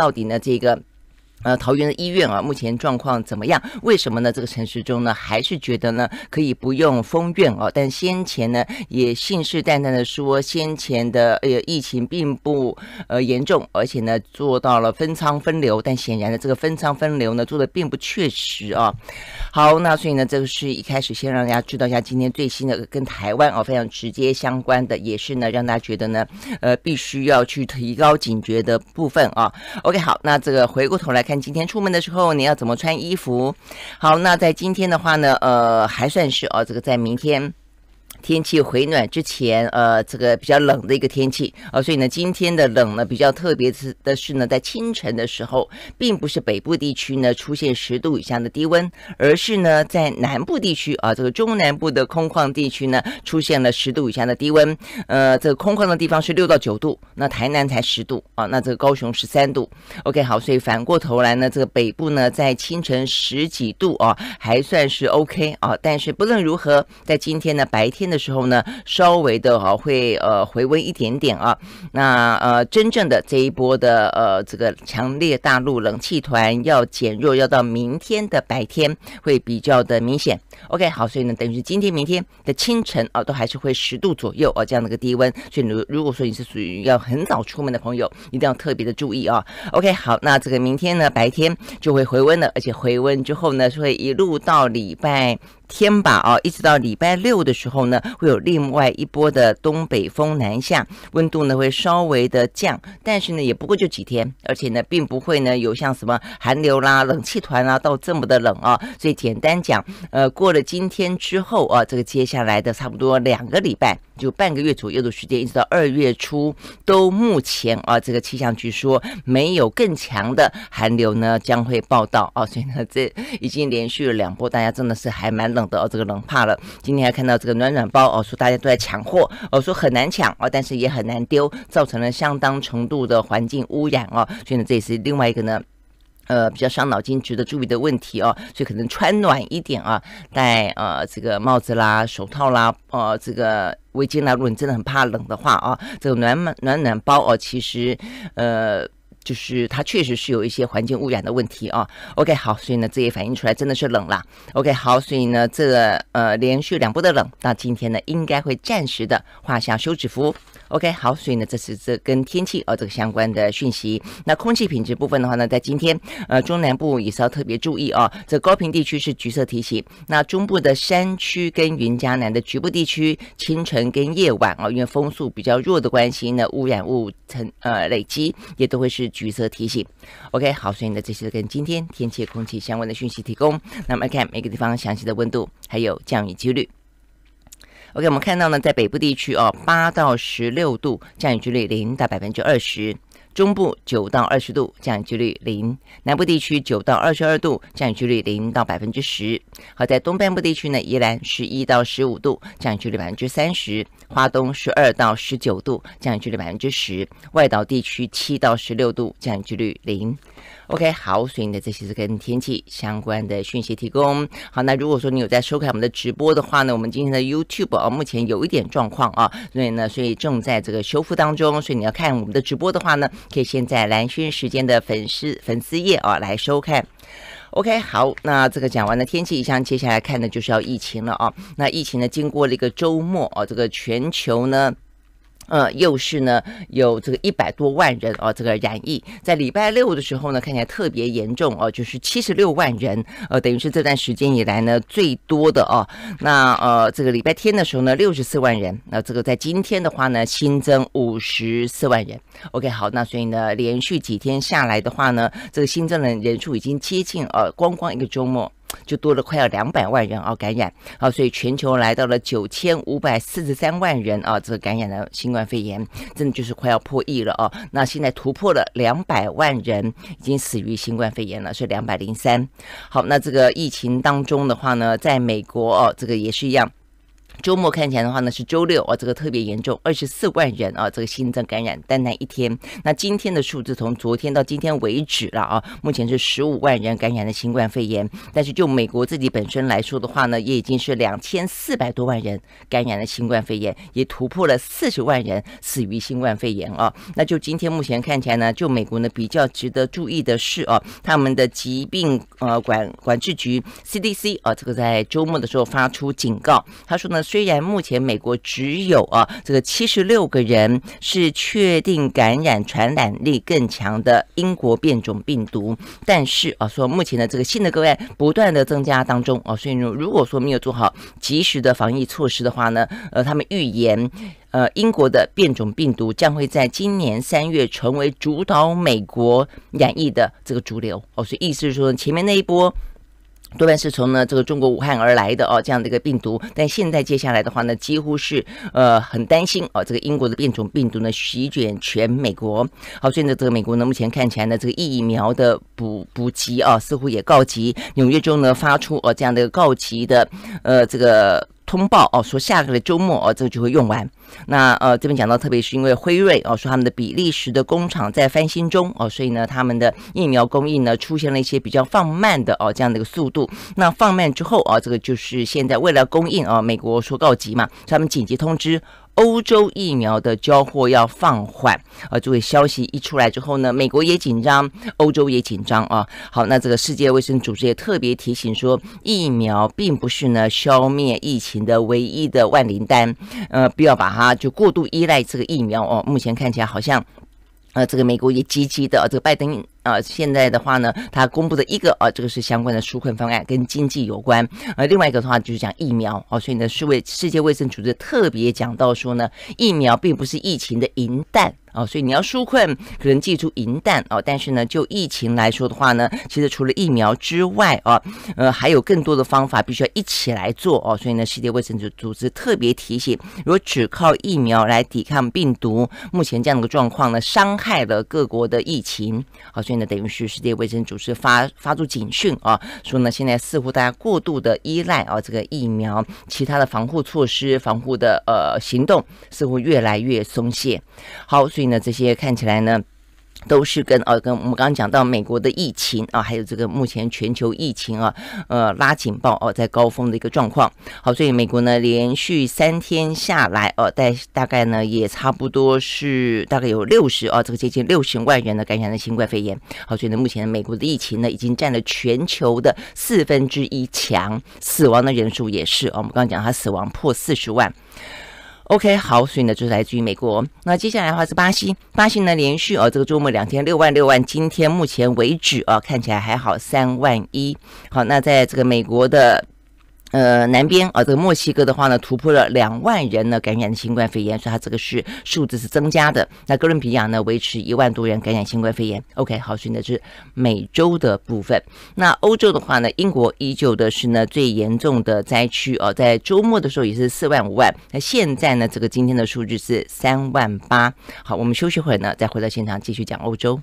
到底呢？这个。呃，桃园的医院啊，目前状况怎么样？为什么呢？这个陈市中呢，还是觉得呢，可以不用封院啊。但先前呢，也信誓旦旦的说，先前的呃疫情并不呃严重，而且呢，做到了分仓分流。但显然呢，这个分仓分流呢，做的并不确实啊。好，那所以呢，这个是一开始先让大家知道一下今天最新的跟台湾啊非常直接相关的，也是呢，让大家觉得呢，呃，必须要去提高警觉的部分啊。OK，好，那这个回过头来。看今天出门的时候你要怎么穿衣服？好，那在今天的话呢，呃，还算是哦，这个在明天。天气回暖之前，呃，这个比较冷的一个天气啊，所以呢，今天的冷呢比较特别是，的是呢，在清晨的时候，并不是北部地区呢出现十度以下的低温，而是呢在南部地区啊，这个中南部的空旷地区呢出现了十度以下的低温，呃，这个空旷的地方是六到九度，那台南才十度啊，那这个高雄十三度。OK，好，所以反过头来呢，这个北部呢在清晨十几度啊，还算是 OK 啊，但是不论如何，在今天呢白天。的时候呢，稍微的啊会呃回温一点点啊，那呃真正的这一波的呃这个强烈大陆冷气团要减弱，要到明天的白天会比较的明显。OK，好，所以呢，等于是今天、明天的清晨啊，都还是会十度左右啊这样的一个低温。所以如如果说你是属于要很早出门的朋友，一定要特别的注意啊。OK，好，那这个明天呢白天就会回温了，而且回温之后呢，会一路到礼拜。天吧，啊，一直到礼拜六的时候呢，会有另外一波的东北风南下，温度呢会稍微的降，但是呢也不过就几天，而且呢并不会呢有像什么寒流啦、冷气团啊到这么的冷啊。所以简单讲，呃，过了今天之后啊，这个接下来的差不多两个礼拜，就半个月左右的时间，一直到二月初，都目前啊这个气象局说没有更强的寒流呢将会报道啊。所以呢，这已经连续了两波，大家真的是还蛮冷。冷的哦，这个冷怕了。今天还看到这个暖暖包哦，说大家都在抢货哦，说很难抢哦，但是也很难丢，造成了相当程度的环境污染哦。所以呢，这也是另外一个呢，呃，比较伤脑筋、值得注意的问题哦。所以可能穿暖一点啊，戴呃这个帽子啦、手套啦、呃这个围巾啦。如果你真的很怕冷的话啊，这个暖暖暖暖包哦，其实呃。就是它确实是有一些环境污染的问题啊。OK，好，所以呢，这也反映出来真的是冷了。OK，好，所以呢，这呃连续两波的冷，那今天呢应该会暂时的画下休止符。OK，好，所以呢，这是这跟天气哦这个相关的讯息。那空气品质部分的话呢，在今天，呃，中南部也是要特别注意哦。这高频地区是橘色提醒。那中部的山区跟云嘉南的局部地区，清晨跟夜晚哦，因为风速比较弱的关系呢，污染物层呃累积也都会是橘色提醒。OK，好，所以呢，这是跟今天天气空气相关的讯息提供。那么看每个地方详细的温度还有降雨几率。OK，我们看到呢，在北部地区哦，八到十六度，降雨几率零到百分之二十；中部九到二十度，降雨几率零；南部地区九到二十二度，降雨几率零到百分之十；好，在东半部地区呢，依然十一到十五度，降雨几率百分之三十；华东十二到十九度，降雨几率百分之十；外岛地区七到十六度，降雨几率零。OK，好，所以呢，这些是跟天气相关的讯息提供。好，那如果说你有在收看我们的直播的话呢，我们今天的 YouTube 啊，目前有一点状况啊，所以呢，所以正在这个修复当中。所以你要看我们的直播的话呢，可以先在蓝轩时间的粉丝粉丝页啊来收看。OK，好，那这个讲完了天气一项，接下来看的就是要疫情了啊。那疫情呢，经过了一个周末啊，这个全球呢。呃，又是呢，有这个一百多万人哦，这个染疫在礼拜六的时候呢，看起来特别严重哦，就是七十六万人，呃，等于是这段时间以来呢最多的哦。那呃，这个礼拜天的时候呢，六十四万人，那这个在今天的话呢，新增五十四万人。OK，好，那所以呢，连续几天下来的话呢，这个新增的人数已经接近呃，光光一个周末。就多了快要两百万人啊感染啊，所以全球来到了九千五百四十三万人啊，这个感染的新冠肺炎真的就是快要破亿了啊。那现在突破了两百万人，已经死于新冠肺炎了，是两百零三。好，那这个疫情当中的话呢，在美国哦，这个也是一样。周末看起来的话呢，是周六啊，这个特别严重，二十四万人啊，这个新增感染单单一天。那今天的数字从昨天到今天为止了啊，目前是十五万人感染了新冠肺炎。但是就美国自己本身来说的话呢，也已经是两千四百多万人感染了新冠肺炎，也突破了四十万人死于新冠肺炎啊。那就今天目前看起来呢，就美国呢比较值得注意的是哦，他们的疾病呃管管制局 CDC 啊，这个在周末的时候发出警告，他说呢。虽然目前美国只有啊这个七十六个人是确定感染传染力更强的英国变种病毒，但是啊说目前的这个新的个案不断的增加当中啊，所以如果说没有做好及时的防疫措施的话呢，呃，他们预言，呃，英国的变种病毒将会在今年三月成为主导美国染疫的这个主流哦，所以意思是说前面那一波。多半是从呢这个中国武汉而来的哦这样的一个病毒，但现在接下来的话呢，几乎是呃很担心哦这个英国的变种病毒呢席卷全美国。好，现在这个美国呢目前看起来呢这个疫苗的补补给啊似乎也告急，纽约州呢发出哦这样的告急的呃这个。通报哦，说下个的周末哦，这个就会用完。那呃，这边讲到，特别是因为辉瑞哦，说他们的比利时的工厂在翻新中哦，所以呢，他们的疫苗供应呢出现了一些比较放慢的哦这样的一个速度。那放慢之后啊，这个就是现在为了供应啊，美国说告急嘛，他们紧急通知。欧洲疫苗的交货要放缓啊！这为消息一出来之后呢，美国也紧张，欧洲也紧张啊。好，那这个世界卫生组织也特别提醒说，疫苗并不是呢消灭疫情的唯一的万灵丹，呃，不要把它就过度依赖这个疫苗哦。目前看起来好像，呃，这个美国也积极的，这个拜登。啊，现在的话呢，他公布的一个啊，这个是相关的纾困方案，跟经济有关；呃，另外一个的话就是讲疫苗哦，所以呢，世卫世界卫生组织特别讲到说呢，疫苗并不是疫情的银弹哦，所以你要纾困，可能借助银弹哦，但是呢，就疫情来说的话呢，其实除了疫苗之外啊，呃，还有更多的方法必须要一起来做哦，所以呢，世界卫生组组织特别提醒，如果只靠疫苗来抵抗病毒，目前这样的状况呢，伤害了各国的疫情哦。那等于是世界卫生组织发发出警讯啊，说呢，现在似乎大家过度的依赖啊这个疫苗，其他的防护措施、防护的呃行动似乎越来越松懈。好，所以呢，这些看起来呢。都是跟哦跟我们刚刚讲到美国的疫情啊，还有这个目前全球疫情啊，呃拉警报哦，在高峰的一个状况。好，所以美国呢连续三天下来哦，大大概呢也差不多是大概有六十哦，这个接近六十万人的感染的新冠肺炎。好，所以呢，目前美国的疫情呢已经占了全球的四分之一强，死亡的人数也是哦，我们刚刚讲他死亡破四十万。OK，好，所以呢就是来自于美国。那接下来的话是巴西，巴西呢连续啊这个周末两天六万六万，今天目前为止啊看起来还好三万一。好，那在这个美国的。呃，南边啊，这个墨西哥的话呢，突破了两万人呢感染新冠肺炎，所以它这个是数字是增加的。那哥伦比亚呢，维持一万多人感染新冠肺炎。OK，好，所以呢是美洲的部分。那欧洲的话呢，英国依旧的是呢最严重的灾区啊，在周末的时候也是四万五万，那现在呢，这个今天的数据是三万八。好，我们休息会儿呢，再回到现场继续讲欧洲。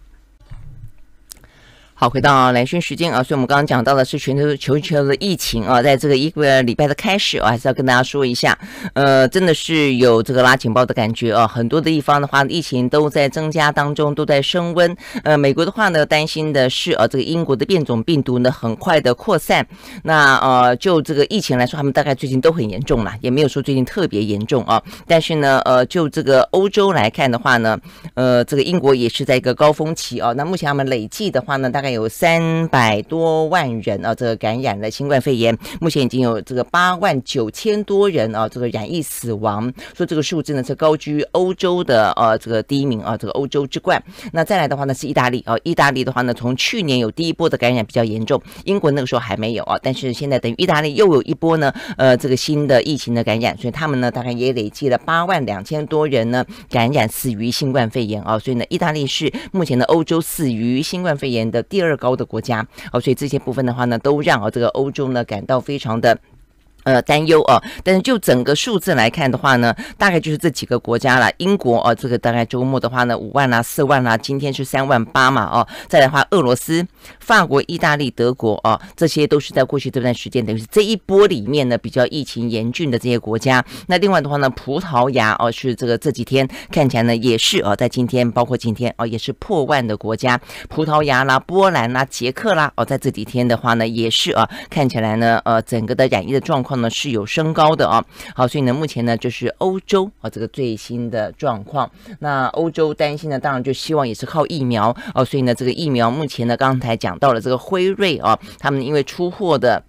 好，回到来讯时间啊，所以我们刚刚讲到的是全球全球的疫情啊，在这个一个礼拜的开始，我还是要跟大家说一下，呃，真的是有这个拉警报的感觉啊，很多的地方的话，疫情都在增加当中，都在升温。呃，美国的话呢，担心的是啊，这个英国的变种病毒呢，很快的扩散。那呃，就这个疫情来说，他们大概最近都很严重了，也没有说最近特别严重啊。但是呢，呃，就这个欧洲来看的话呢，呃，这个英国也是在一个高峰期啊。那目前他们累计的话呢，大概。有三百多万人啊，这个感染了新冠肺炎，目前已经有这个八万九千多人啊，这个染疫死亡。说这个数字呢是高居欧洲的呃这个第一名啊，这个欧洲之冠。那再来的话呢是意大利啊，意大利的话呢从去年有第一波的感染比较严重，英国那个时候还没有啊，但是现在等于意大利又有一波呢，呃，这个新的疫情的感染，所以他们呢大概也累计了八万两千多人呢感染死于新冠肺炎啊，所以呢，意大利是目前的欧洲死于新冠肺炎的。第二高的国家，哦，所以这些部分的话呢，都让啊这个欧洲呢感到非常的。呃，担忧啊，但是就整个数字来看的话呢，大概就是这几个国家了。英国啊，这个大概周末的话呢，五万啦，四万啦，今天是三万八嘛，哦，再来的话，俄罗斯、法国、意大利、德国啊，这些都是在过去这段时间，等于是这一波里面呢，比较疫情严峻的这些国家。那另外的话呢，葡萄牙哦，是这个这几天看起来呢，也是啊，在今天，包括今天哦，也是破万的国家。葡萄牙啦，波兰啦，捷克啦，哦，在这几天的话呢，也是啊，看起来呢，呃，整个的染疫的状况。是有升高的啊，好，所以呢，目前呢就是欧洲啊这个最新的状况，那欧洲担心呢，当然就希望也是靠疫苗哦，所以呢，这个疫苗目前呢，刚才讲到了这个辉瑞啊，他们因为出货的。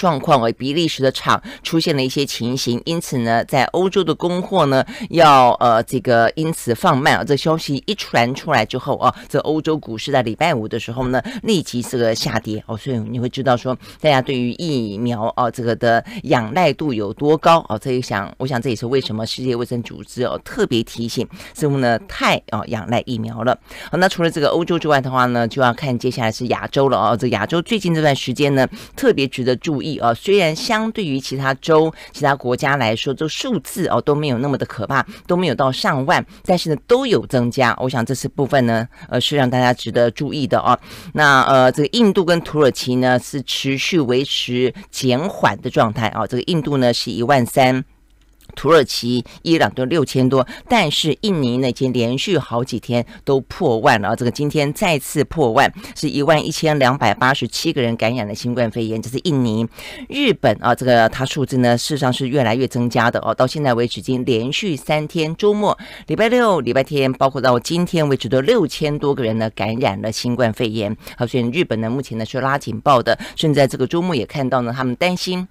状况，而比利时的厂出现了一些情形，因此呢，在欧洲的供货呢要呃这个因此放慢啊。这消息一传出来之后啊，这欧洲股市在礼拜五的时候呢立即这个下跌哦，所以你会知道说大家对于疫苗啊这个的仰赖度有多高啊。这一想，我想这也是为什么世界卫生组织哦特别提醒，是不呢？太啊仰赖疫苗了。好，那除了这个欧洲之外的话呢，就要看接下来是亚洲了啊。这亚洲最近这段时间呢，特别值得注意。啊，虽然相对于其他州、其他国家来说，这数字哦都没有那么的可怕，都没有到上万，但是呢都有增加。我想这次部分呢，呃，是让大家值得注意的哦。那呃，这个印度跟土耳其呢是持续维持减缓的状态啊。这个印度呢是一万三。土耳其、伊朗都六千多，但是印尼呢，已经连续好几天都破万了。这个今天再次破万，是一万一千两百八十七个人感染了新冠肺炎，这是印尼。日本啊，这个它数字呢，事实上是越来越增加的哦。到现在为止，已经连续三天，周末、礼拜六、礼拜天，包括到今天为止，都六千多个人呢感染了新冠肺炎。好，所以日本呢，目前呢是拉警报的。现在这个周末也看到呢，他们担心。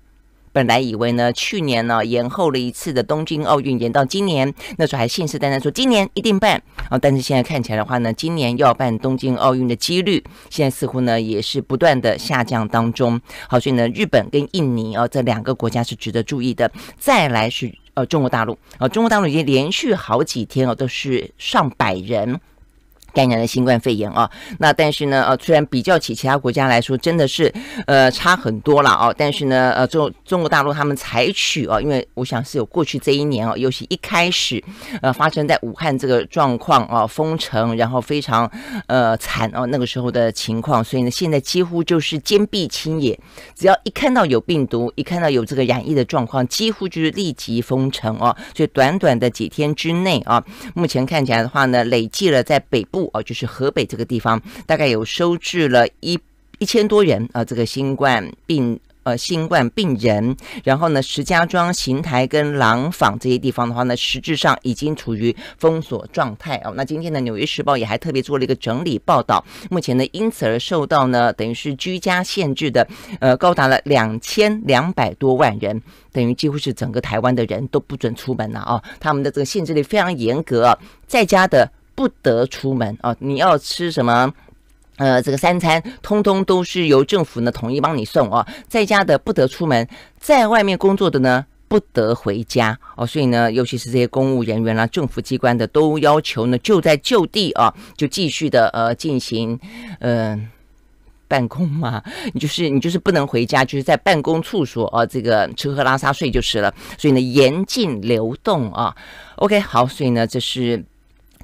本来以为呢，去年呢延后了一次的东京奥运延到今年，那时候还信誓旦旦说今年一定办啊，但是现在看起来的话呢，今年要办东京奥运的几率现在似乎呢也是不断的下降当中。好，所以呢，日本跟印尼啊这两个国家是值得注意的。再来是呃中国大陆啊，中国大陆已经连续好几天哦都是上百人。感染的新冠肺炎啊，那但是呢，呃，虽然比较起其他国家来说，真的是呃差很多了哦。但是呢，呃，中中国大陆他们采取啊，因为我想是有过去这一年啊，尤其一开始呃发生在武汉这个状况啊，封城，然后非常呃惨哦，那个时候的情况，所以呢，现在几乎就是坚壁清野，只要一看到有病毒，一看到有这个染疫的状况，几乎就是立即封城哦。所以短短的几天之内啊，目前看起来的话呢，累计了在北部。哦，就是河北这个地方，大概有收治了一一千多人啊。这个新冠病，呃，新冠病人。然后呢，石家庄、邢台跟廊坊这些地方的话呢，实质上已经处于封锁状态哦。那今天的《纽约时报》也还特别做了一个整理报道，目前呢，因此而受到呢，等于是居家限制的，呃，高达了两千两百多万人，等于几乎是整个台湾的人都不准出门了啊。他们的这个限制力非常严格，在家的。不得出门啊，你要吃什么，呃，这个三餐通通都是由政府呢统一帮你送哦。在家的不得出门，在外面工作的呢不得回家哦。所以呢，尤其是这些公务人员啦、政府机关的，都要求呢就在就地啊，就继续的呃进行嗯办公嘛。你就是你就是不能回家，就是在办公处所啊，这个吃喝拉撒睡就是了。所以呢，严禁流动啊。OK，好，所以呢，这是。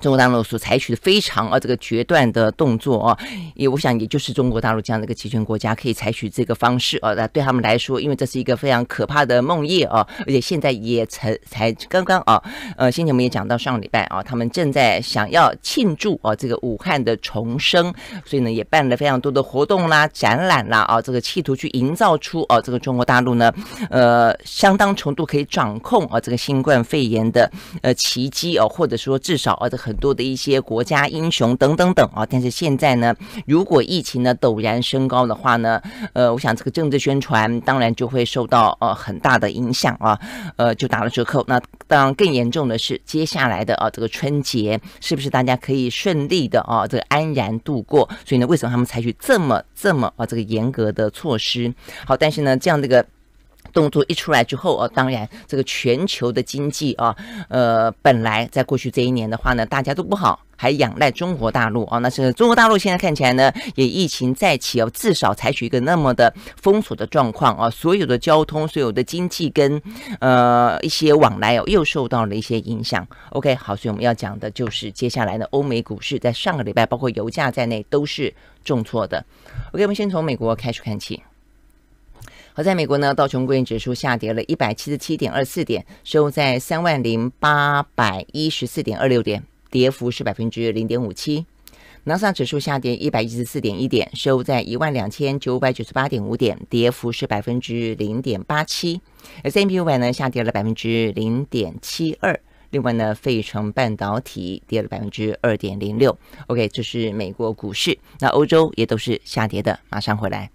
中国大陆所采取的非常啊这个决断的动作啊，也我想也就是中国大陆这样的一个集权国家可以采取这个方式啊，那对他们来说，因为这是一个非常可怕的梦魇啊，而且现在也才才刚刚啊，呃先前我们也讲到上个礼拜啊，他们正在想要庆祝啊这个武汉的重生，所以呢也办了非常多的活动啦、展览啦啊，这个企图去营造出啊这个中国大陆呢，呃相当程度可以掌控啊这个新冠肺炎的呃奇迹哦，或者说至少啊这很多的一些国家英雄等等等啊，但是现在呢，如果疫情呢陡然升高的话呢，呃，我想这个政治宣传当然就会受到呃很大的影响啊，呃，就打了折扣。那当然更严重的是接下来的啊这个春节，是不是大家可以顺利的啊这个安然度过？所以呢，为什么他们采取这么这么啊这个严格的措施？好，但是呢，这样的一个。动作一出来之后啊，当然这个全球的经济啊，呃，本来在过去这一年的话呢，大家都不好，还仰赖中国大陆啊。那是中国大陆现在看起来呢，也疫情在起哦，至少采取一个那么的封锁的状况啊，所有的交通、所有的经济跟呃一些往来哦，又受到了一些影响。OK，好，所以我们要讲的就是接下来呢，欧美股市在上个礼拜，包括油价在内都是重挫的。OK，我们先从美国开始看起。好，在美国呢，道琼工业指数下跌了177.24点，收在3万零814.26点，跌幅是0.57%。纳斯达指数下跌114.1点，收在1万2998.5点，跌幅是0.87%。S&P 五百呢，下跌了0.72%，另外呢，费城半导体跌了2.06%。OK，这是美国股市。那欧洲也都是下跌的，马上回来。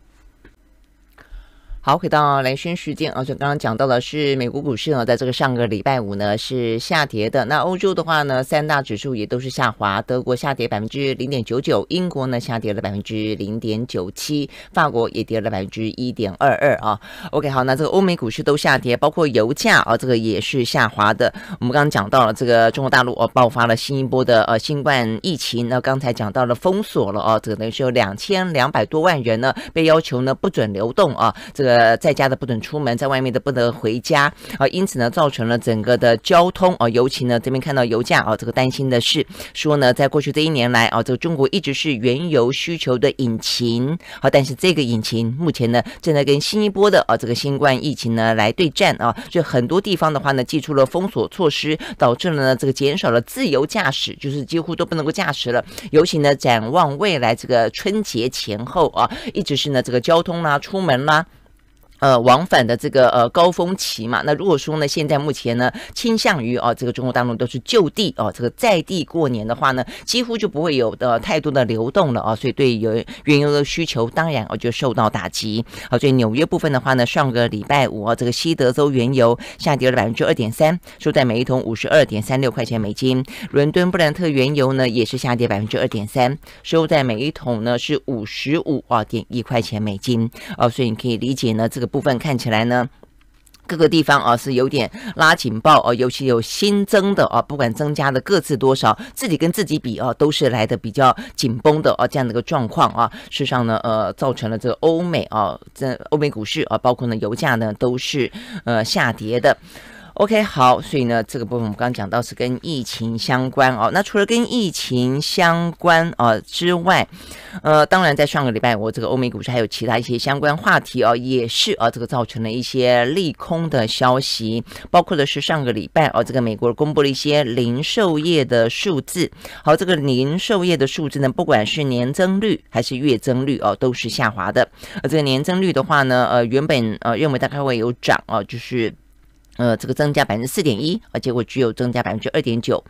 好，回到来宣时间，而且刚刚讲到的是美国股市呢，在这个上个礼拜五呢是下跌的。那欧洲的话呢，三大指数也都是下滑，德国下跌百分之零点九九，英国呢下跌了百分之零点九七，法国也跌了百分之一点二二啊。OK，好，那这个欧美股市都下跌，包括油价啊，这个也是下滑的。我们刚刚讲到了这个中国大陆啊爆发了新一波的呃新冠疫情，那刚才讲到了封锁了啊，这个是有两千两百多万人呢被要求呢不准流动啊，这个。呃，在家的不准出门，在外面的不得回家啊，因此呢，造成了整个的交通啊，尤其呢，这边看到油价啊，这个担心的是，说呢，在过去这一年来啊，这个中国一直是原油需求的引擎，好，但是这个引擎目前呢，正在跟新一波的啊这个新冠疫情呢来对战啊，就很多地方的话呢，寄出了封锁措施，导致了呢这个减少了自由驾驶，就是几乎都不能够驾驶了，尤其呢，展望未来这个春节前后啊，一直是呢这个交通啦，出门啦。呃，往返的这个呃高峰期嘛，那如果说呢，现在目前呢，倾向于啊，这个中国大陆都是就地哦，这个在地过年的话呢，几乎就不会有的太多的流动了啊，所以对原原油的需求当然啊就受到打击啊，所以纽约部分的话呢，上个礼拜五啊，这个西德州原油下跌了百分之二点三，收在每一桶五十二点三六块钱美金；伦敦布兰特原油呢也是下跌百分之二点三，收在每一桶呢是五十五啊点一块钱美金啊，所以你可以理解呢这个。部分看起来呢，各个地方啊是有点拉警报哦，尤其有新增的啊，不管增加的各自多少，自己跟自己比啊，都是来的比较紧绷的啊，这样的一个状况啊，事实上呢，呃，造成了这个欧美啊，这欧美股市啊，包括呢油价呢，都是呃下跌的。OK，好，所以呢，这个部分我们刚刚讲到是跟疫情相关哦。那除了跟疫情相关啊之外，呃，当然在上个礼拜，我这个欧美股市还有其他一些相关话题哦，也是啊，这个造成了一些利空的消息，包括的是上个礼拜哦，这个美国公布了一些零售业的数字。好，这个零售业的数字呢，不管是年增率还是月增率哦，都是下滑的。而这个年增率的话呢，呃，原本呃认为大概会有涨哦，就是。呃，这个增加百分之四点一，啊，结果只有增加百分之二点九。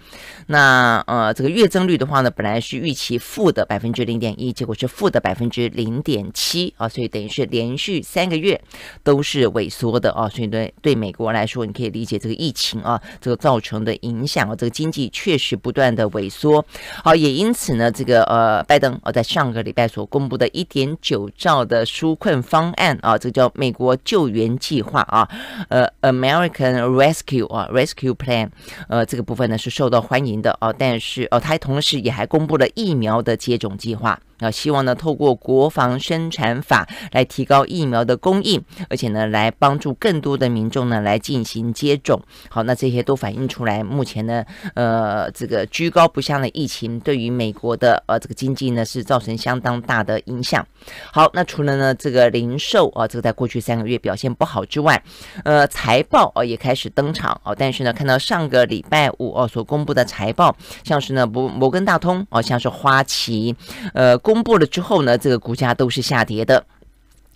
那呃，这个月增率的话呢，本来是预期负的百分之零点一，结果是负的百分之零点七啊，所以等于是连续三个月都是萎缩的啊。所以对对美国来说，你可以理解这个疫情啊，这个造成的影响啊，这个经济确实不断的萎缩。好，也因此呢，这个呃，拜登啊，在上个礼拜所公布的一点九兆的纾困方案啊，这叫美国救援计划啊，呃，America。a can rescue 啊 rescue plan，呃，这个部分呢是受到欢迎的哦，但是哦，他同时也还公布了疫苗的接种计划。啊，希望呢，透过国防生产法来提高疫苗的供应，而且呢，来帮助更多的民众呢来进行接种。好，那这些都反映出来，目前呢，呃，这个居高不下的疫情对于美国的呃这个经济呢是造成相当大的影响。好，那除了呢这个零售啊，这个在过去三个月表现不好之外，呃，财报啊也开始登场啊，但是呢，看到上个礼拜五哦所公布的财报，像是呢摩摩根大通啊，像是花旗，呃。公布了之后呢，这个股价都是下跌的。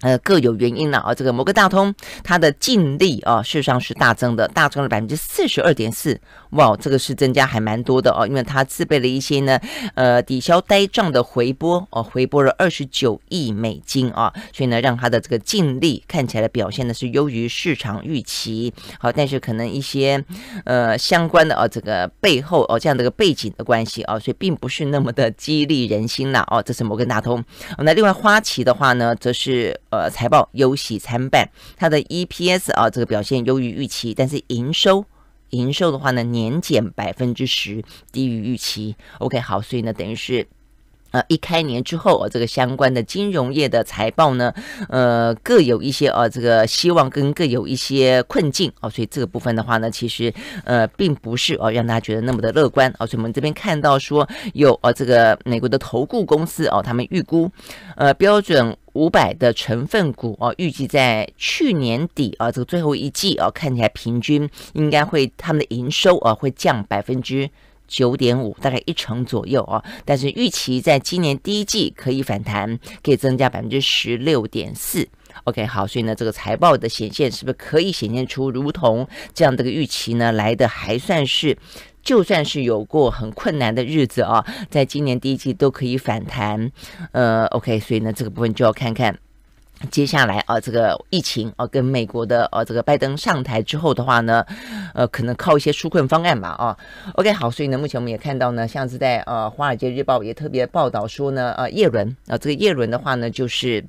呃，各有原因了啊，这个摩根大通它的净利啊，事实上是大增的，大增了百分之四十二点四，哇，这个是增加还蛮多的哦，因为它自备了一些呢，呃，抵消呆账的回拨哦，回拨了二十九亿美金啊，所以呢，让它的这个净利看起来表现的是优于市场预期，好，但是可能一些呃相关的啊，这个背后哦，这样的一个背景的关系啊，所以并不是那么的激励人心了哦，这是摩根大通。那另外花旗的话呢，则是。呃，财报忧喜参半，它的 EPS 啊这个表现优于预期，但是营收营收的话呢年减百分之十，低于预期。OK，好，所以呢等于是。呃，一开年之后，啊，这个相关的金融业的财报呢，呃，各有一些啊，这个希望跟各有一些困境啊，所以这个部分的话呢，其实呃，并不是啊，让大家觉得那么的乐观啊，所以我们这边看到说有啊，这个美国的投顾公司哦，他们预估，呃，标准五百的成分股哦，预计在去年底啊，这个最后一季啊，看起来平均应该会他们的营收啊，会降百分之。九点五，大概一成左右啊。但是预期在今年第一季可以反弹，可以增加百分之十六点四。OK，好，所以呢，这个财报的显现是不是可以显现出，如同这样一个预期呢来的还算是，就算是有过很困难的日子啊，在今年第一季都可以反弹。呃，OK，所以呢，这个部分就要看看。接下来啊，这个疫情啊，跟美国的呃这个拜登上台之后的话呢，呃，可能靠一些纾困方案吧啊，OK 好，所以呢，目前我们也看到呢，像是在呃《华尔街日报》也特别报道说呢，呃，耶伦啊，这个耶伦的话呢，就是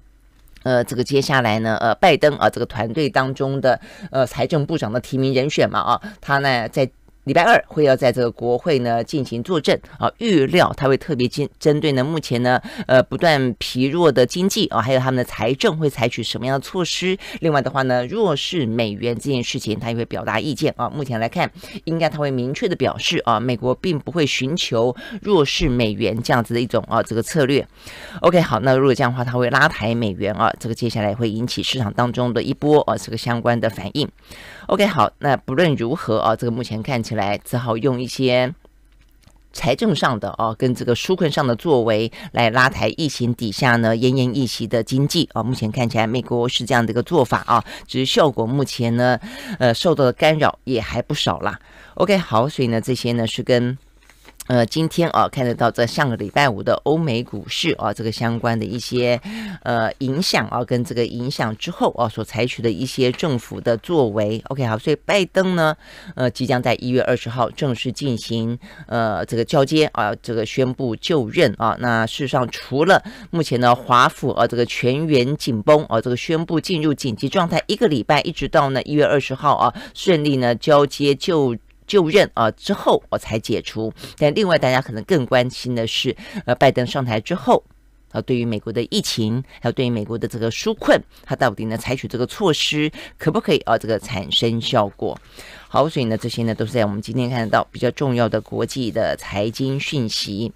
呃这个接下来呢，呃，拜登啊这个团队当中的呃财政部长的提名人选嘛，啊，他呢在。礼拜二会要在这个国会呢进行作证啊，预料他会特别针针对呢目前呢呃不断疲弱的经济啊，还有他们的财政会采取什么样的措施。另外的话呢，弱势美元这件事情他也会表达意见啊。目前来看，应该他会明确的表示啊，美国并不会寻求弱势美元这样子的一种啊这个策略。OK，好，那如果这样的话，他会拉抬美元啊，这个接下来会引起市场当中的一波啊这个相关的反应。OK，好，那不论如何啊，这个目前看起来。来，只好用一些财政上的哦，跟这个纾困上的作为来拉抬疫情底下呢奄奄一息的经济啊。目前看起来，美国是这样的一个做法啊，只是效果目前呢，呃，受到的干扰也还不少啦。OK，好，所以呢，这些呢是跟。呃，今天啊，看得到在上个礼拜五的欧美股市啊，这个相关的一些呃影响啊，跟这个影响之后啊，所采取的一些政府的作为。OK，好，所以拜登呢，呃，即将在一月二十号正式进行呃这个交接啊，这个宣布就任啊。那事实上，除了目前呢，华府啊，这个全员紧绷啊，这个宣布进入紧急状态，一个礼拜一直到呢一月二十号啊，顺利呢交接就。就任啊之后，我才解除。但另外，大家可能更关心的是，呃，拜登上台之后，啊，对于美国的疫情，还有对于美国的这个纾困，他到底呢采取这个措施，可不可以啊？这个产生效果？好，所以呢，这些呢都是在我们今天看得到比较重要的国际的财经讯息。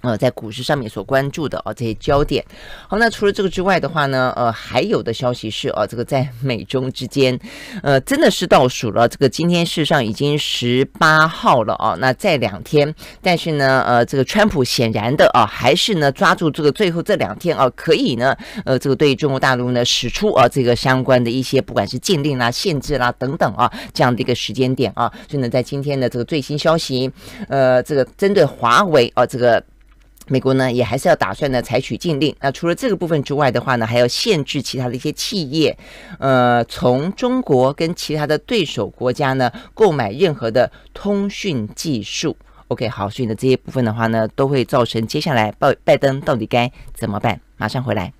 呃，在股市上面所关注的啊这些焦点，好，那除了这个之外的话呢，呃，还有的消息是呃，这个在 美中之间，呃，真的是倒数了，这个今天事实上已经十八号了啊，那在两天，但是呢，呃，这个川普显然的啊，还是呢抓住这个最后这两天啊，可以呢，呃，这个对中国大陆呢使出啊这个相关的一些不管是禁令啦、限制啦等等啊这样的一个时间点啊，所以呢，在今天的这个最新消息，呃，这个针对华为啊这个。美国呢，也还是要打算呢，采取禁令。那除了这个部分之外的话呢，还要限制其他的一些企业，呃，从中国跟其他的对手国家呢，购买任何的通讯技术。OK，好，所以呢，这些部分的话呢，都会造成接下来拜拜登到底该怎么办？马上回来。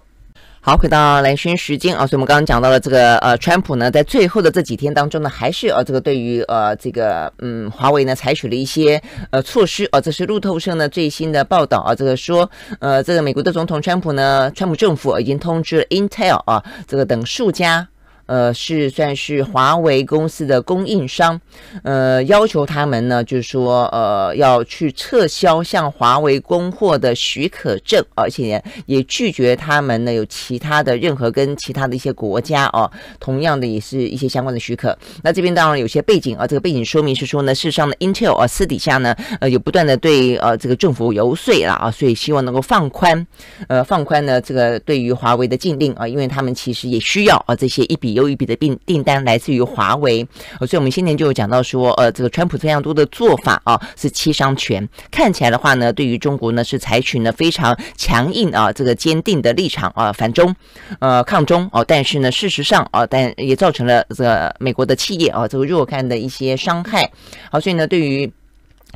好，回到蓝轩时间啊，所以我们刚刚讲到了这个呃，川普呢，在最后的这几天当中呢，还是呃这个对于呃这个嗯华为呢，采取了一些呃措施啊，这是路透社呢最新的报道啊，这个说呃这个美国的总统川普呢，川普政府已经通知 Intel 啊，这个等数家。呃，是算是华为公司的供应商，呃，要求他们呢，就是说，呃，要去撤销向华为供货的许可证，而且也拒绝他们呢有其他的任何跟其他的一些国家啊，同样的也是一些相关的许可。那这边当然有些背景啊，这个背景说明是说呢，世上的 Intel 啊，私底下呢，呃，有不断的对呃这个政府游说了啊，所以希望能够放宽，呃，放宽呢这个对于华为的禁令啊，因为他们其实也需要啊这些一笔。由一笔的订订单来自于华为，所以我们先前就有讲到说，呃，这个川普这样多的做法啊，是七伤拳。看起来的话呢，对于中国呢是采取呢非常强硬啊，这个坚定的立场啊，反中呃抗中哦。但是呢，事实上啊，但也造成了这美国的企业啊这个若干的一些伤害。好，所以呢，对于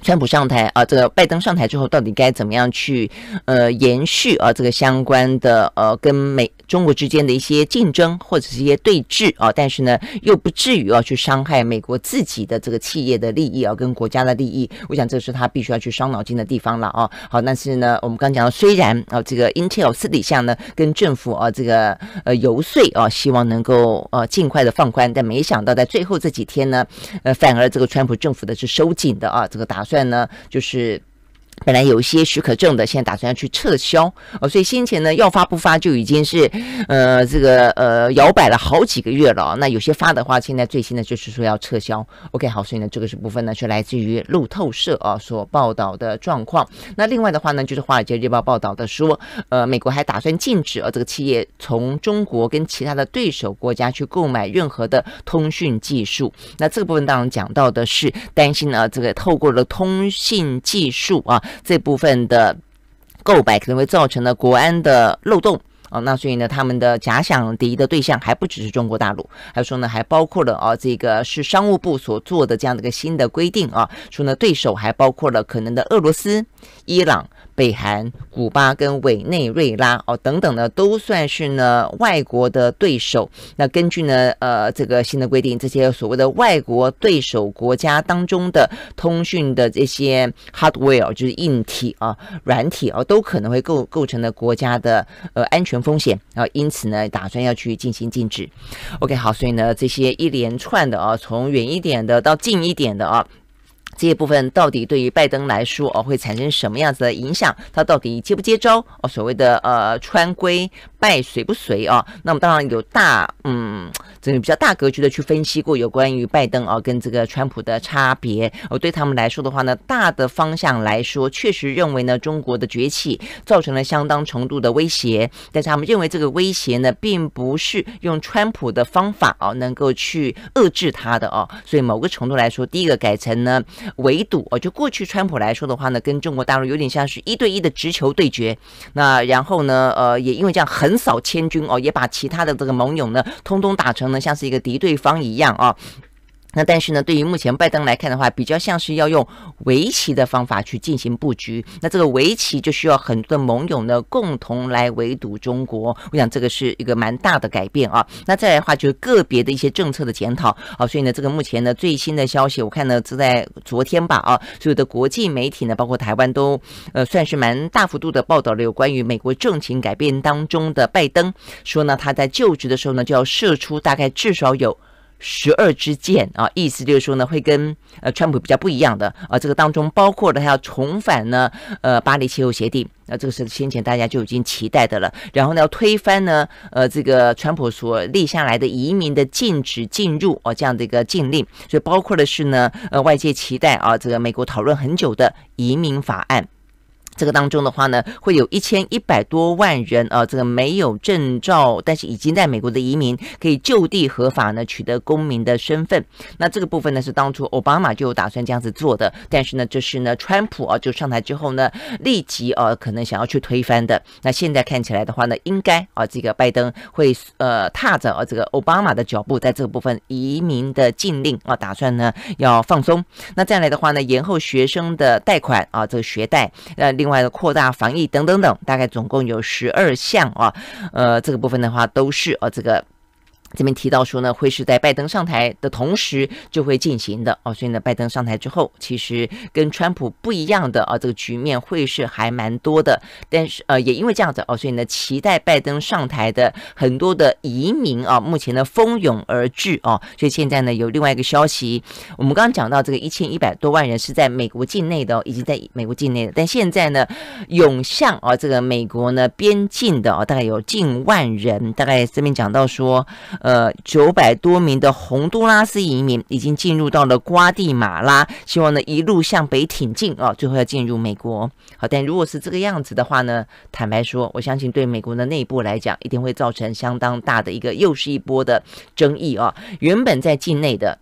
川普上台啊，这个拜登上台之后，到底该怎么样去呃延续啊这个相关的呃跟美中国之间的一些竞争或者是一些对峙啊？但是呢又不至于啊去伤害美国自己的这个企业的利益啊跟国家的利益，我想这是他必须要去伤脑筋的地方了啊。好，但是呢我们刚讲，到，虽然啊这个 Intel 私底下呢跟政府啊这个呃游说啊，希望能够呃尽快的放宽，但没想到在最后这几天呢，呃反而这个川普政府的是收紧的啊，这个打。算呢，就是。本来有一些许可证的，现在打算要去撤销哦，所以先前呢要发不发就已经是呃这个呃摇摆了好几个月了。那有些发的话，现在最新的就是说要撤销。OK，好，所以呢这个是部分呢是来自于路透社啊所报道的状况。那另外的话呢，就是《华尔街日报》报道的说，呃，美国还打算禁止呃这个企业从中国跟其他的对手国家去购买任何的通讯技术。那这个部分当然讲到的是担心呢这个透过了通信技术啊。这部分的购买可能会造成了国安的漏洞啊，那所以呢，他们的假想敌的对象还不只是中国大陆，还说呢，还包括了啊，这个是商务部所做的这样的一个新的规定啊，说呢，对手还包括了可能的俄罗斯。伊朗、北韩、古巴跟委内瑞拉哦等等呢，都算是呢外国的对手。那根据呢呃这个新的规定，这些所谓的外国对手国家当中的通讯的这些 hardware 就是硬体啊、软体啊，都可能会构构成了国家的呃安全风险啊。因此呢，打算要去进行禁止。OK，好，所以呢这些一连串的啊，从远一点的到近一点的啊。这些部分到底对于拜登来说哦会产生什么样子的影响？他到底接不接招？哦，所谓的呃川规。拜谁不谁啊？那么当然有大，嗯，这个比较大格局的去分析过有关于拜登啊跟这个川普的差别。哦，对他们来说的话呢，大的方向来说，确实认为呢中国的崛起造成了相当程度的威胁。但是他们认为这个威胁呢，并不是用川普的方法啊能够去遏制他的啊。所以某个程度来说，第一个改成呢围堵啊，就过去川普来说的话呢，跟中国大陆有点像是一对一的直球对决。那然后呢，呃，也因为这样很。横扫千军哦，也把其他的这个盟友呢，通通打成呢，像是一个敌对方一样啊。那但是呢，对于目前拜登来看的话，比较像是要用围棋的方法去进行布局。那这个围棋就需要很多的盟友呢共同来围堵中国。我想这个是一个蛮大的改变啊。那再来的话就是个别的一些政策的检讨啊。所以呢，这个目前呢最新的消息，我看呢是在昨天吧啊，所有的国际媒体呢，包括台湾都呃算是蛮大幅度的报道了有关于美国政情改变当中的拜登，说呢他在就职的时候呢就要射出大概至少有。十二支箭啊，意思就是说呢，会跟呃川普比较不一样的啊。这个当中包括了他要重返呢呃巴黎气候协定，那这个是先前大家就已经期待的了。然后呢，要推翻呢呃这个川普所立下来的移民的禁止进入哦这样的一个禁令，所以包括的是呢呃外界期待啊这个美国讨论很久的移民法案。这个当中的话呢，会有一千一百多万人啊，这个没有证照，但是已经在美国的移民，可以就地合法呢取得公民的身份。那这个部分呢，是当初奥巴马就打算这样子做的，但是呢，这是呢，川普啊就上台之后呢，立即啊可能想要去推翻的。那现在看起来的话呢，应该啊这个拜登会呃踏着啊这个奥巴马的脚步，在这个部分移民的禁令啊，打算呢要放松。那再来的话呢，延后学生的贷款啊，这个学贷，呃。另外的扩大防疫等等等，大概总共有十二项啊，呃，这个部分的话都是呃这个。这边提到说呢，会是在拜登上台的同时就会进行的哦，所以呢，拜登上台之后，其实跟川普不一样的啊，这个局面会是还蛮多的。但是呃，也因为这样子哦，所以呢，期待拜登上台的很多的移民啊，目前呢蜂拥而至哦，所以现在呢有另外一个消息，我们刚刚讲到这个一千一百多万人是在美国境内的，哦，已经在美国境内的，但现在呢涌向啊这个美国呢边境的啊，大概有近万人，大概这边讲到说。呃，九百多名的洪都拉斯移民已经进入到了瓜地马拉，希望呢一路向北挺进啊，最后要进入美国哦。好，但如果是这个样子的话呢，坦白说，我相信对美国的内部来讲，一定会造成相当大的一个又是一波的争议啊。原本在境内的。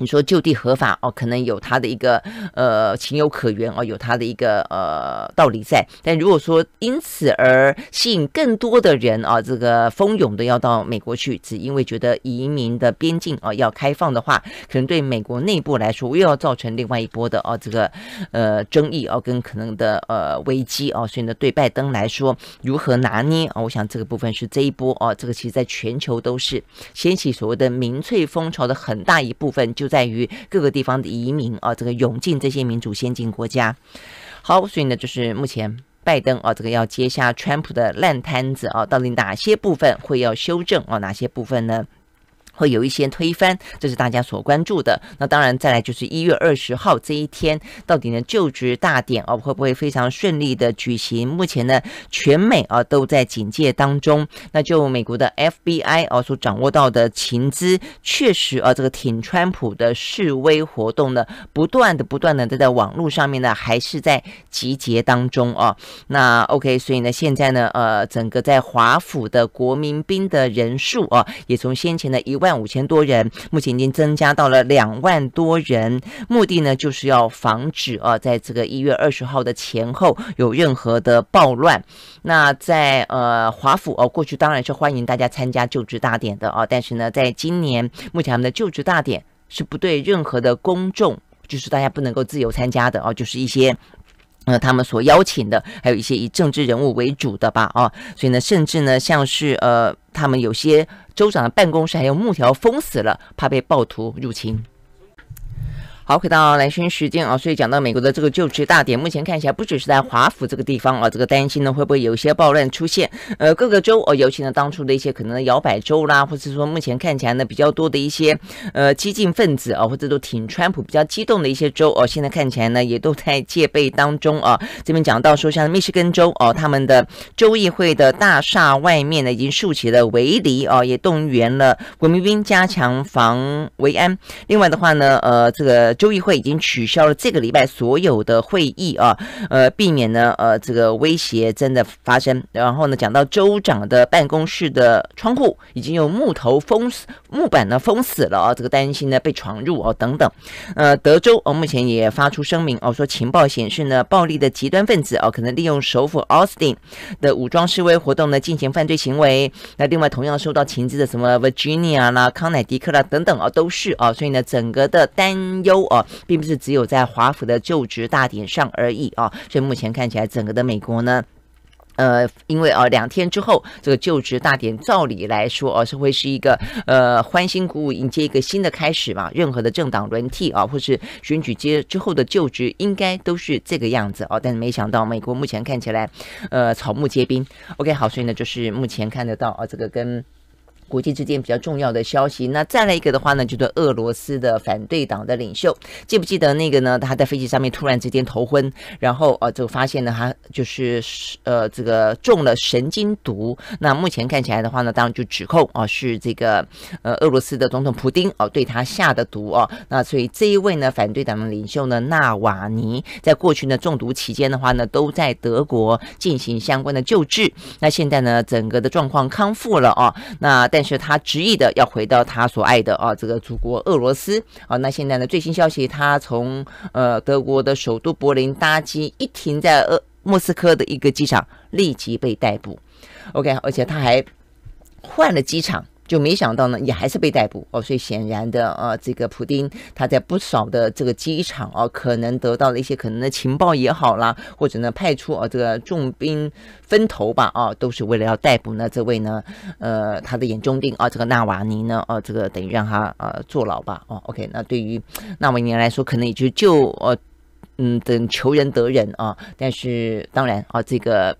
你说就地合法哦，可能有他的一个呃情有可原哦，有他的一个呃道理在。但如果说因此而吸引更多的人啊，这个蜂拥的要到美国去，只因为觉得移民的边境啊要开放的话，可能对美国内部来说又要造成另外一波的哦这个呃争议哦跟可能的呃危机哦，所以呢，对拜登来说如何拿捏啊，我想这个部分是这一波哦，这个其实在全球都是掀起所谓的民粹风潮的很大一部分就。就在于各个地方的移民啊，这个涌进这些民主先进国家。好，所以呢，就是目前拜登啊，这个要接下川普的烂摊子啊，到底哪些部分会要修正啊，哪些部分呢？会有一些推翻，这是大家所关注的。那当然，再来就是一月二十号这一天，到底呢就职大典啊，会不会非常顺利的举行？目前呢，全美啊都在警戒当中。那就美国的 FBI 啊所掌握到的情资，确实啊这个挺川普的示威活动呢，不断的、不断的在在网络上面呢，还是在集结当中啊。那 OK，所以呢，现在呢，呃，整个在华府的国民兵的人数啊，也从先前的一万五千多人，目前已经增加到了两万多人。目的呢，就是要防止啊，在这个一月二十号的前后有任何的暴乱。那在呃华府哦，过去当然是欢迎大家参加就职大典的啊，但是呢，在今年目前们的就职大典是不对任何的公众，就是大家不能够自由参加的啊，就是一些。那他们所邀请的，还有一些以政治人物为主的吧，啊，所以呢，甚至呢，像是呃，他们有些州长的办公室还有木条封死了，怕被暴徒入侵。好，回到来轩时间啊，所以讲到美国的这个就职大典，目前看起来不只是在华府这个地方啊，这个担心呢会不会有一些暴乱出现？呃，各个州哦，尤其呢当初的一些可能摇摆州啦，或者说目前看起来呢比较多的一些呃激进分子啊，或者都挺川普比较激动的一些州哦，现在看起来呢也都在戒备当中啊。这边讲到说，像密歇根州哦，他们的州议会的大厦外面呢已经竖起了围篱哦，也动员了国民兵加强防维安。另外的话呢，呃，这个。州议会已经取消了这个礼拜所有的会议啊，呃，避免呢，呃，这个威胁真的发生。然后呢，讲到州长的办公室的窗户已经用木头封死、木板呢封死了啊，这个担心呢被闯入啊等等。呃，德州哦，目前也发出声明哦，说情报显示呢，暴力的极端分子哦，可能利用首府 Austin 的武装示威活动呢进行犯罪行为。那另外同样受到情资的什么 Virginia 啦、康乃迪克啦等等啊都是啊，所以呢，整个的担忧。哦，并不是只有在华府的就职大典上而已啊，所以目前看起来整个的美国呢，呃，因为啊，两天之后这个就职大典，照理来说哦，是会是一个呃欢欣鼓舞，迎接一个新的开始嘛，任何的政党轮替啊，或是选举接之后的就职，应该都是这个样子哦，但是没想到美国目前看起来，呃，草木皆兵。OK，好，所以呢，就是目前看得到啊，这个跟。国际之间比较重要的消息，那再来一个的话呢，就是俄罗斯的反对党的领袖，记不记得那个呢？他在飞机上面突然之间头昏，然后呃，就发现呢，他就是呃这个中了神经毒。那目前看起来的话呢，当然就指控啊是这个呃俄罗斯的总统普丁哦对他下的毒哦。那所以这一位呢，反对党的领袖呢，纳瓦尼，在过去呢中毒期间的话呢，都在德国进行相关的救治。那现在呢，整个的状况康复了哦。那但是他执意的要回到他所爱的啊，这个祖国俄罗斯啊。那现在呢，最新消息，他从呃德国的首都柏林搭机一停在俄莫斯科的一个机场，立即被逮捕。OK，而且他还换了机场。就没想到呢，也还是被逮捕哦。所以显然的，呃，这个普丁他在不少的这个机场啊，可能得到了一些可能的情报也好啦，或者呢派出啊这个重兵分头吧啊，都是为了要逮捕呢这位呢，呃，他的眼中钉啊，这个纳瓦尼呢，啊，这个等于让他呃坐牢吧。哦，OK，那对于纳瓦尼来说，可能也就就呃，嗯，等求人得人啊，但是当然啊，这个。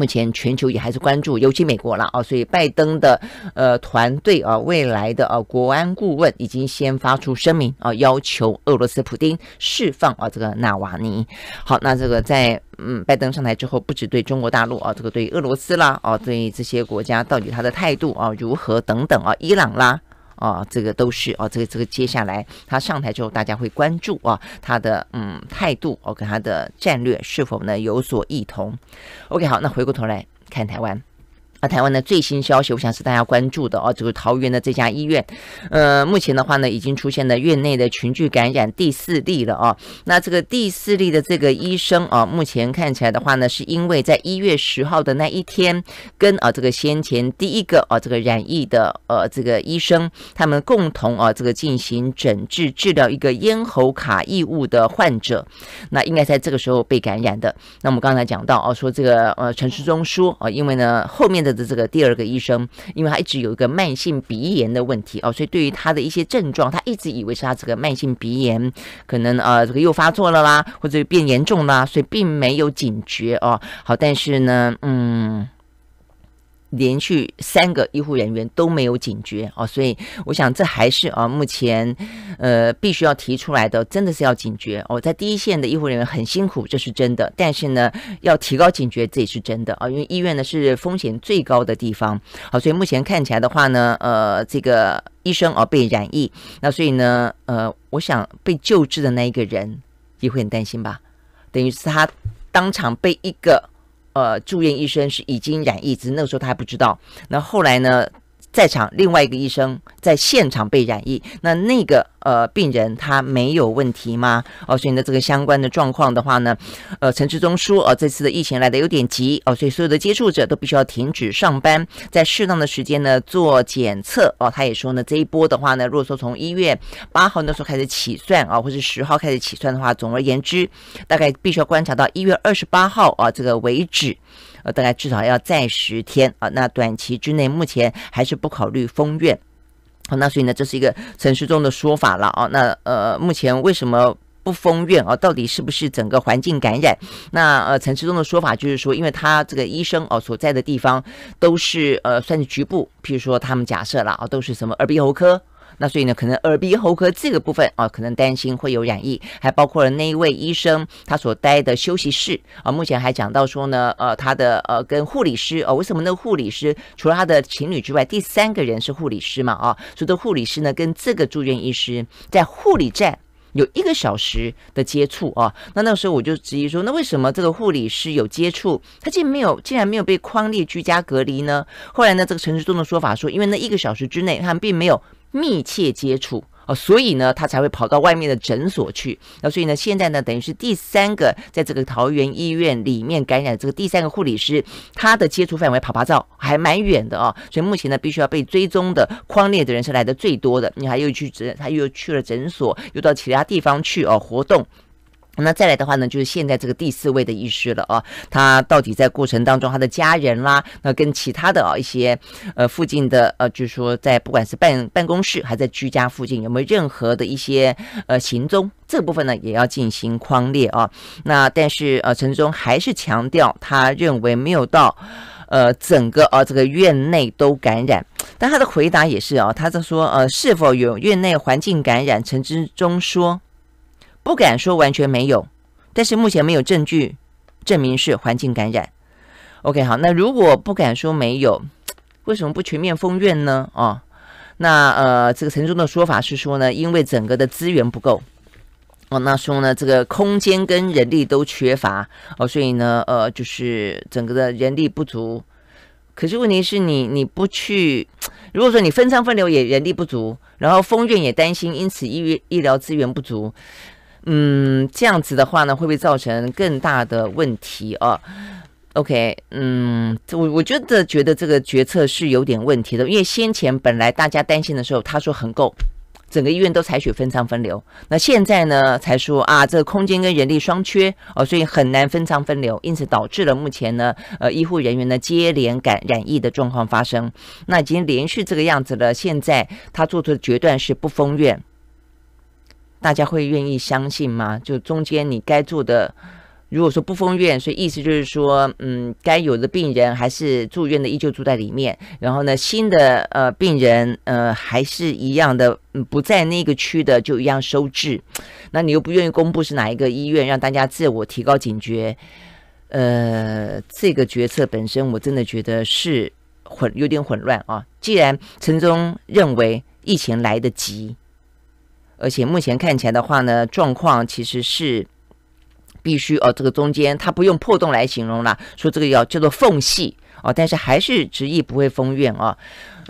目前全球也还是关注，尤其美国了啊，所以拜登的呃团队啊，未来的啊国安顾问已经先发出声明啊，要求俄罗斯普京释放啊这个纳瓦尼。好，那这个在嗯拜登上台之后，不止对中国大陆啊，这个对俄罗斯啦，啊，对这些国家到底他的态度啊如何等等啊，伊朗啦。啊，这个都是啊，这个这个接下来他上台之后，大家会关注啊他的嗯态度，哦跟他的战略是否呢有所异同？OK，好，那回过头来看台湾。啊，台湾的最新消息，我想是大家关注的哦，这个桃园的这家医院，呃，目前的话呢，已经出现了院内的群聚感染第四例了哦。那这个第四例的这个医生啊，目前看起来的话呢，是因为在一月十号的那一天，跟啊这个先前第一个啊这个染疫的呃这个医生，他们共同啊这个进行诊治治疗一个咽喉卡异物的患者，那应该在这个时候被感染的。那我们刚才讲到啊，说这个呃，陈世忠说啊，因为呢后面的。的这个第二个医生，因为他一直有一个慢性鼻炎的问题啊，所以对于他的一些症状，他一直以为是他这个慢性鼻炎可能啊这个又发作了啦，或者变严重啦，所以并没有警觉哦。好，但是呢，嗯。连续三个医护人员都没有警觉哦，所以我想这还是啊，目前呃必须要提出来的，真的是要警觉哦。在第一线的医护人员很辛苦，这是真的。但是呢，要提高警觉，这也是真的啊。因为医院呢是风险最高的地方，好，所以目前看起来的话呢，呃，这个医生而被染疫，那所以呢，呃，我想被救治的那一个人也会很担心吧。等于是他当场被一个。呃，住院医生是已经染一支，那个时候他还不知道。那后来呢？在场另外一个医生在现场被染疫，那那个呃病人他没有问题吗？哦，所以呢这个相关的状况的话呢，呃陈志忠说，哦这次的疫情来的有点急哦，所以所有的接触者都必须要停止上班，在适当的时间呢做检测哦。他也说呢这一波的话呢，如果说从一月八号那时候开始起算啊，或是十号开始起算的话，总而言之，大概必须要观察到一月二十八号啊这个为止。呃，大概至少要在十天啊，那短期之内目前还是不考虑封院，好，那所以呢，这是一个陈世忠的说法了啊，那呃，目前为什么不封院啊？到底是不是整个环境感染？那呃，陈世忠的说法就是说，因为他这个医生哦所在的地方都是呃算是局部，譬如说他们假设了啊，都是什么耳鼻喉科。那所以呢，可能耳鼻喉科这个部分啊，可能担心会有染疫，还包括了那一位医生他所待的休息室啊。目前还讲到说呢，呃，他的呃跟护理师啊，为什么那护理师除了他的情侣之外，第三个人是护理师嘛啊？所以这护理师呢，跟这个住院医师在护理站有一个小时的接触啊。那那时候我就质疑说，那为什么这个护理师有接触，他竟没有，竟然没有被框列居家隔离呢？后来呢，这个陈世中的说法说，因为那一个小时之内，他们并没有。密切接触啊，所以呢，他才会跑到外面的诊所去。那所以呢，现在呢，等于是第三个在这个桃园医院里面感染这个第三个护理师，他的接触范围啪啪照还蛮远的哦。所以目前呢，必须要被追踪的框列的人是来的最多的。还又去诊，他又去了诊所，又到其他地方去哦活动。那再来的话呢，就是现在这个第四位的医师了啊，他到底在过程当中，他的家人啦，那跟其他的啊一些呃附近的呃，就是说在不管是办办公室还在居家附近，有没有任何的一些呃行踪，这部分呢也要进行框列啊。那但是呃陈志忠还是强调，他认为没有到呃整个啊这个院内都感染。但他的回答也是啊，他在说呃是否有院内环境感染，陈志忠说。不敢说完全没有，但是目前没有证据证明是环境感染。OK，好，那如果不敢说没有，为什么不全面封院呢？哦，那呃，这个陈忠的说法是说呢，因为整个的资源不够哦，那说呢这个空间跟人力都缺乏哦，所以呢，呃，就是整个的人力不足。可是问题是你你不去，如果说你分仓分流也人力不足，然后封院也担心，因此医医疗资源不足。嗯，这样子的话呢，会不会造成更大的问题啊？OK，嗯，我我觉得觉得这个决策是有点问题的，因为先前本来大家担心的时候，他说很够，整个医院都采取分仓分流。那现在呢，才说啊，这个空间跟人力双缺哦，所以很难分仓分流，因此导致了目前呢，呃，医护人员呢接连感染疫的状况发生。那已经连续这个样子了，现在他做出的决断是不封院。大家会愿意相信吗？就中间你该做的，如果说不封院，所以意思就是说，嗯，该有的病人还是住院的，依旧住在里面。然后呢，新的呃病人，呃还是一样的，不在那个区的就一样收治。那你又不愿意公布是哪一个医院，让大家自我提高警觉。呃，这个决策本身我真的觉得是混有点混乱啊。既然陈忠认为疫情来得及。而且目前看起来的话呢，状况其实是必须哦，这个中间它不用破洞来形容了，说这个要叫做缝隙哦，但是还是执意不会封院哦。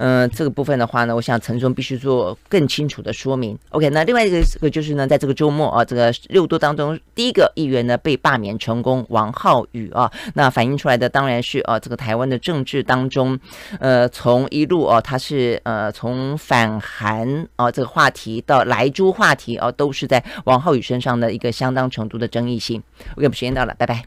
嗯，这个部分的话呢，我想陈总必须做更清楚的说明。OK，那另外一个就是呢，在这个周末啊，这个六度当中，第一个议员呢被罢免成功，王浩宇啊，那反映出来的当然是啊，这个台湾的政治当中，呃，从一路啊，他是呃，从反韩啊这个话题到莱珠话题啊，都是在王浩宇身上的一个相当程度的争议性。OK，时间到了，拜拜。